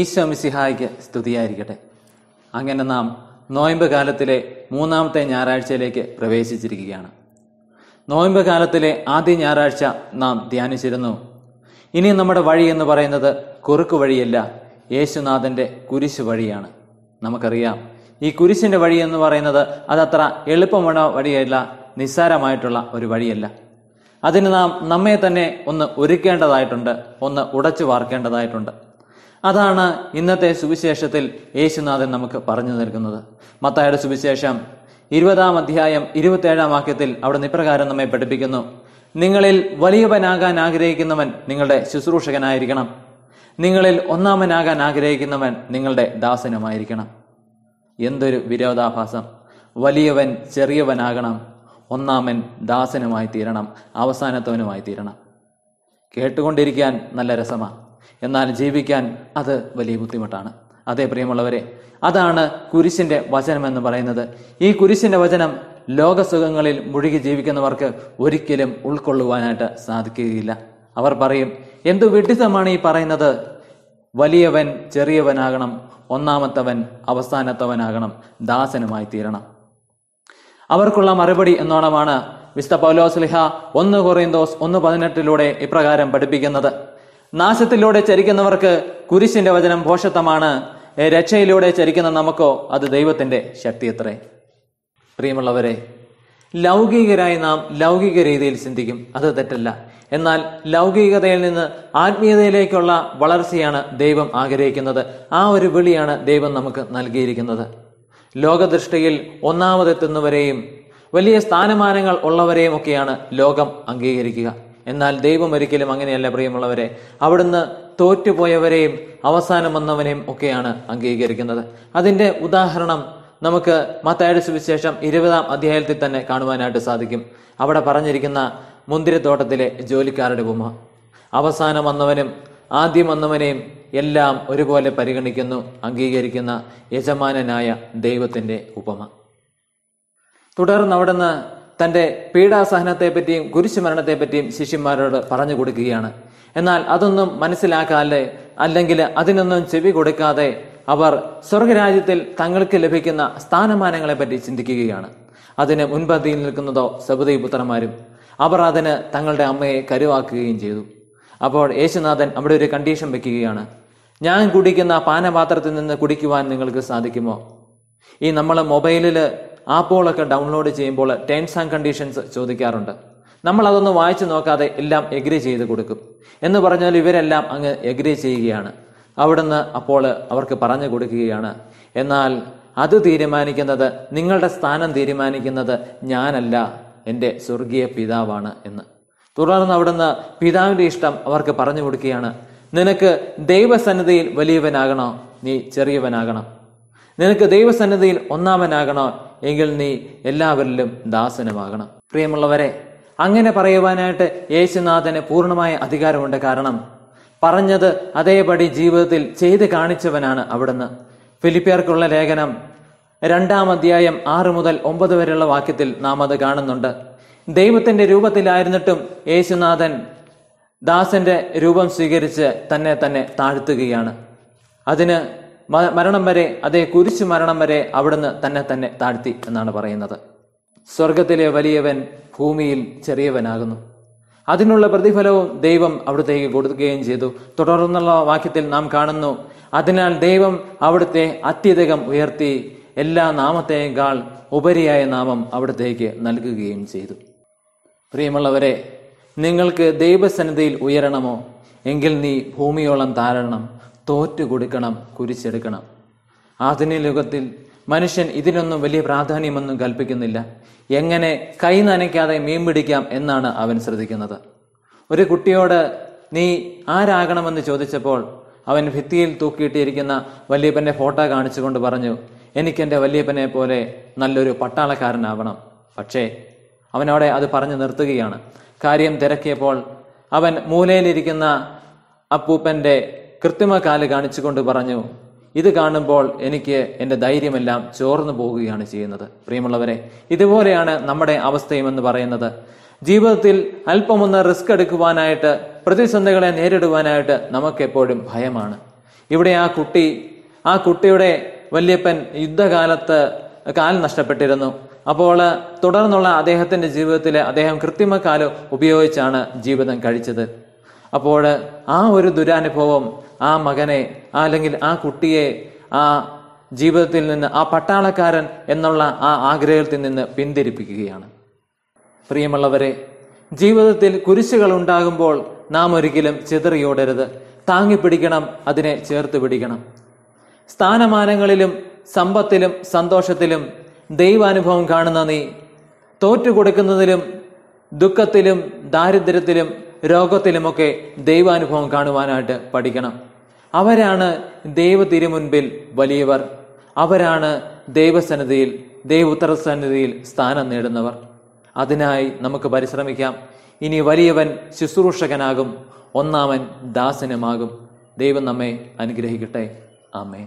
ഈശ്വമിസിഹായിക്ക് സ്തുതിയായിരിക്കട്ടെ അങ്ങനെ നാം നോയമ്പ് കാലത്തിലെ മൂന്നാമത്തെ ഞായറാഴ്ചയിലേക്ക് പ്രവേശിച്ചിരിക്കുകയാണ് നോയമ്പ് കാലത്തിലെ ആദ്യ ഞായറാഴ്ച നാം ധ്യാനിച്ചിരുന്നു ഇനി നമ്മുടെ വഴി എന്ന് പറയുന്നത് കുറുക്കു വഴിയല്ല യേശുനാഥൻ്റെ കുരിശ് വഴിയാണ് നമുക്കറിയാം ഈ കുരിശിൻ്റെ വഴി എന്ന് പറയുന്നത് അതത്ര എളുപ്പമുള്ള വഴിയല്ല നിസ്സാരമായിട്ടുള്ള ഒരു വഴിയല്ല അതിന് നാം നമ്മെ തന്നെ ഒന്ന് ഒരുക്കേണ്ടതായിട്ടുണ്ട് ഒന്ന് ഉടച്ചു വാർക്കേണ്ടതായിട്ടുണ്ട് അതാണ് ഇന്നത്തെ സുവിശേഷത്തിൽ യേശുനാഥൻ നമുക്ക് പറഞ്ഞു നൽകുന്നത് മത്തായുടെ സുവിശേഷം ഇരുപതാം അധ്യായം ഇരുപത്തേഴാം വാക്യത്തിൽ അവിടെ ഇപ്രകാരം നമ്മെ പഠിപ്പിക്കുന്നു നിങ്ങളിൽ വലിയവനാകാൻ ആഗ്രഹിക്കുന്നവൻ നിങ്ങളുടെ ശുശ്രൂഷകനായിരിക്കണം നിങ്ങളിൽ ഒന്നാമനാകാൻ ആഗ്രഹിക്കുന്നവൻ നിങ്ങളുടെ ദാസനുമായിരിക്കണം എന്തൊരു വിരോധാഭാസം വലിയവൻ ചെറിയവനാകണം ഒന്നാമൻ ദാസനുമായി തീരണം അവസാനത്തവനുമായി തീരണം കേട്ടുകൊണ്ടിരിക്കാൻ നല്ല രസമാണ് എന്നാൽ ജീവിക്കാൻ അത് വലിയ ബുദ്ധിമുട്ടാണ് അതേ പ്രിയമുള്ളവരെ അതാണ് കുരിശിന്റെ വചനം എന്ന് പറയുന്നത് ഈ കുരിശിന്റെ വചനം ലോകസുഖങ്ങളിൽ മുഴുകി ജീവിക്കുന്നവർക്ക് ഒരിക്കലും ഉൾക്കൊള്ളുവാനായിട്ട് സാധിക്കുകയില്ല അവർ പറയും എന്തു വിഡിതമാണ് ഈ പറയുന്നത് വലിയവൻ ചെറിയവനാകണം ഒന്നാമത്തവൻ അവസാനത്തവനാകണം ദാസനുമായി തീരണം അവർക്കുള്ള മറുപടി എന്നോണമാണ് മിസ്റ്റർ പൗലോസ്ലിഹ ഒന്ന് കൊറിയന്തോസ് ഒന്ന് പതിനെട്ടിലൂടെ ഇപ്രകാരം പഠിപ്പിക്കുന്നത് നാശത്തിലൂടെ ചരിക്കുന്നവർക്ക് കുരിശിന്റെ വചനം ഭോഷത്വമാണ് രക്ഷയിലൂടെ ചരിക്കുന്ന നമുക്കോ അത് ദൈവത്തിന്റെ ശക്തി എത്രേ പ്രിയമുള്ളവരെ ലൗകികരായി നാം ലൗകിക രീതിയിൽ ചിന്തിക്കും അത് തെറ്റല്ല എന്നാൽ ലൗകികതയിൽ നിന്ന് ആത്മീയതയിലേക്കുള്ള വളർച്ചയാണ് ദൈവം ആഗ്രഹിക്കുന്നത് ആ ഒരു വിളിയാണ് ദൈവം നമുക്ക് നൽകിയിരിക്കുന്നത് ലോകദൃഷ്ടിയിൽ ഒന്നാമതെത്തുന്നവരെയും വലിയ സ്ഥാനമാനങ്ങൾ ഉള്ളവരെയും ഒക്കെയാണ് ലോകം അംഗീകരിക്കുക എന്നാൽ ദൈവം ഒരിക്കലും അങ്ങനെയല്ല പ്രിയമുള്ളവരെ അവിടുന്ന് തോറ്റുപോയവരെയും അവസാനം വന്നവനെയും ഒക്കെയാണ് അംഗീകരിക്കുന്നത് അതിന്റെ ഉദാഹരണം നമുക്ക് മത്തായുടെ സുവിശേഷം ഇരുപതാം അധ്യായത്തിൽ തന്നെ കാണുവാനായിട്ട് സാധിക്കും അവിടെ പറഞ്ഞിരിക്കുന്ന മുന്തിരിത്തോട്ടത്തിലെ ജോലിക്കാരുടെ ഉപമ അവസാനം വന്നവനും ആദ്യം വന്നവനെയും എല്ലാം ഒരുപോലെ പരിഗണിക്കുന്നു അംഗീകരിക്കുന്ന യജമാനനായ ദൈവത്തിന്റെ ഉപമ തുടർന്ന് അവിടുന്ന് പറ്റിയും പീഡാസഹനത്തെപ്പറ്റിയും കുരിശുമരണത്തെപ്പറ്റിയും ശിഷ്യന്മാരോട് പറഞ്ഞു കൊടുക്കുകയാണ് എന്നാൽ അതൊന്നും മനസ്സിലാക്കാതെ അല്ലെങ്കിൽ അതിനൊന്നും ചെവി കൊടുക്കാതെ അവർ സ്വർഗരാജ്യത്തിൽ തങ്ങൾക്ക് ലഭിക്കുന്ന സ്ഥാനമാനങ്ങളെപ്പറ്റി ചിന്തിക്കുകയാണ് അതിന് മുൻപന്തിയിൽ നിൽക്കുന്നതോ സബുദൈ പുത്രന്മാരും അവർ അതിന് തങ്ങളുടെ അമ്മയെ കരുവാക്കുകയും ചെയ്തു അപ്പോൾ യേശുനാഥൻ അവിടെ ഒരു കണ്ടീഷൻ വെക്കുകയാണ് ഞാൻ കുടിക്കുന്ന പാനപാത്രത്തിൽ നിന്ന് കുടിക്കുവാൻ നിങ്ങൾക്ക് സാധിക്കുമോ ഈ നമ്മൾ മൊബൈലിൽ ആപ്പുകളൊക്കെ ഡൗൺലോഡ് ചെയ്യുമ്പോൾ ടേംസ് ആൻഡ് കണ്ടീഷൻസ് ചോദിക്കാറുണ്ട് നമ്മൾ അതൊന്ന് വായിച്ചു നോക്കാതെ എല്ലാം എഗ്രി ചെയ്ത് കൊടുക്കും എന്ന് പറഞ്ഞാൽ ഇവരെല്ലാം അങ്ങ് എഗ്രി ചെയ്യുകയാണ് അവിടുന്ന് അപ്പോൾ അവർക്ക് പറഞ്ഞു കൊടുക്കുകയാണ് എന്നാൽ അത് തീരുമാനിക്കുന്നത് നിങ്ങളുടെ സ്ഥാനം തീരുമാനിക്കുന്നത് ഞാനല്ല എൻ്റെ സ്വർഗീയ പിതാവാണ് എന്ന് തുടർന്ന് അവിടുന്ന് പിതാവിൻ്റെ ഇഷ്ടം അവർക്ക് പറഞ്ഞു കൊടുക്കുകയാണ് നിനക്ക് ദൈവസന്നിധിയിൽ വലിയവനാകണോ നീ ചെറിയവനാകണം നിനക്ക് ദൈവസന്നിധിയിൽ ഒന്നാമനാകണോ എങ്കിൽ നീ എല്ലാവരിലും ദാസനമാകണം പ്രിയമുള്ളവരെ അങ്ങനെ പറയുവാനായിട്ട് യേശുനാഥന് പൂർണ്ണമായ അധികാരമുണ്ട് കാരണം പറഞ്ഞത് അതേപടി ജീവിതത്തിൽ ചെയ്ത് കാണിച്ചവനാണ് അവിടുന്ന് ഫിലിപ്പിയർക്കുള്ള ലേഖനം രണ്ടാം അധ്യായം ആറ് മുതൽ ഒമ്പത് വരെയുള്ള വാക്യത്തിൽ നാം അത് കാണുന്നുണ്ട് ദൈവത്തിന്റെ രൂപത്തിലായിരുന്നിട്ടും യേശുനാഥൻ ദാസന്റെ രൂപം സ്വീകരിച്ച് തന്നെ തന്നെ താഴ്ത്തുകയാണ് അതിന് മരണം വരെ അതേ കുരിശു മരണം വരെ അവിടുന്ന് തന്നെ തന്നെ താഴ്ത്തി എന്നാണ് പറയുന്നത് സ്വർഗത്തിലെ വലിയവൻ ഭൂമിയിൽ ചെറിയവനാകുന്നു അതിനുള്ള പ്രതിഫലവും ദൈവം അവിടത്തേക്ക് കൊടുക്കുകയും ചെയ്തു തുടർന്നുള്ള വാക്യത്തിൽ നാം കാണുന്നു അതിനാൽ ദൈവം അവിടുത്തെ അത്യധികം ഉയർത്തി എല്ലാ നാമത്തേക്കാൾ ഉപരിയായ നാമം അവിടത്തേക്ക് നൽകുകയും ചെയ്തു പ്രിയമുള്ളവരെ നിങ്ങൾക്ക് ദൈവസന്നിധിയിൽ ഉയരണമോ എങ്കിൽ നീ ഭൂമിയോളം താരണം തോറ്റു കൊടുക്കണം കുരിച്ചെടുക്കണം ആധുനിക യുഗത്തിൽ മനുഷ്യൻ ഇതിനൊന്നും വലിയ പ്രാധാന്യമൊന്നും കൽപ്പിക്കുന്നില്ല എങ്ങനെ കൈ നനയ്ക്കാതെ മീൻ പിടിക്കാം എന്നാണ് അവൻ ശ്രദ്ധിക്കുന്നത് ഒരു കുട്ടിയോട് നീ ആരാകണമെന്ന് ചോദിച്ചപ്പോൾ അവൻ ഭിത്തിയിൽ തൂക്കിയിട്ടിരിക്കുന്ന വല്യപ്പന്റെ ഫോട്ടോ കാണിച്ചുകൊണ്ട് പറഞ്ഞു എനിക്കെന്റെ വല്യപ്പനെ പോലെ നല്ലൊരു പട്ടാളക്കാരനാവണം പക്ഷേ അവനവിടെ അത് പറഞ്ഞു നിർത്തുകയാണ് കാര്യം തിരക്കിയപ്പോൾ അവൻ മൂലയിലിരിക്കുന്ന അപ്പൂപ്പന്റെ കൃത്രിമ കാല് കാണിച്ചുകൊണ്ട് പറഞ്ഞു ഇത് കാണുമ്പോൾ എനിക്ക് എൻ്റെ ധൈര്യമെല്ലാം ചോർന്നു പോകുകയാണ് ചെയ്യുന്നത് പ്രിയമുള്ളവരെ ഇതുപോലെയാണ് നമ്മുടെ അവസ്ഥയും എന്ന് പറയുന്നത് ജീവിതത്തിൽ അല്പമൊന്ന് റിസ്ക് എടുക്കുവാനായിട്ട് പ്രതിസന്ധികളെ നേരിടുവാനായിട്ട് നമുക്കെപ്പോഴും ഭയമാണ് ഇവിടെ ആ കുട്ടി ആ കുട്ടിയുടെ വല്യപ്പൻ യുദ്ധകാലത്ത് കാൽ നഷ്ടപ്പെട്ടിരുന്നു അപ്പോൾ തുടർന്നുള്ള അദ്ദേഹത്തിന്റെ ജീവിതത്തിൽ അദ്ദേഹം കൃത്രിമ കൃത്രിമക്കാലം ഉപയോഗിച്ചാണ് ജീവിതം കഴിച്ചത് അപ്പോൾ ആ ഒരു ദുരനുഭവം ആ മകനെ അല്ലെങ്കിൽ ആ കുട്ടിയെ ആ ജീവിതത്തിൽ നിന്ന് ആ പട്ടാളക്കാരൻ എന്നുള്ള ആ ആഗ്രഹത്തിൽ നിന്ന് പിന്തിരിപ്പിക്കുകയാണ് പ്രിയമുള്ളവരെ ജീവിതത്തിൽ കുരിശുകൾ ഉണ്ടാകുമ്പോൾ നാം ഒരിക്കലും ചിതറിയോടരുത് താങ്ങിപ്പിടിക്കണം അതിനെ ചേർത്ത് പിടിക്കണം സ്ഥാനമാനങ്ങളിലും സമ്പത്തിലും സന്തോഷത്തിലും ദൈവാനുഭവം കാണുന്ന നീ തോറ്റുകൊടുക്കുന്നതിലും ദുഃഖത്തിലും ദാരിദ്ര്യത്തിലും രോഗത്തിലുമൊക്കെ ദൈവാനുഭവം കാണുവാനായിട്ട് പഠിക്കണം അവരാണ് ദൈവ തിരുമുൻപിൽ വലിയവർ അവരാണ് ദൈവസന്നിധിയിൽ ദൈവോത്തര സന്നിധിയിൽ സ്ഥാനം നേടുന്നവർ അതിനായി നമുക്ക് പരിശ്രമിക്കാം ഇനി വലിയവൻ ശുശ്രൂഷകനാകും ഒന്നാമൻ ദാസനുമാകും ദൈവം നമ്മെ അനുഗ്രഹിക്കട്ടെ ആമേ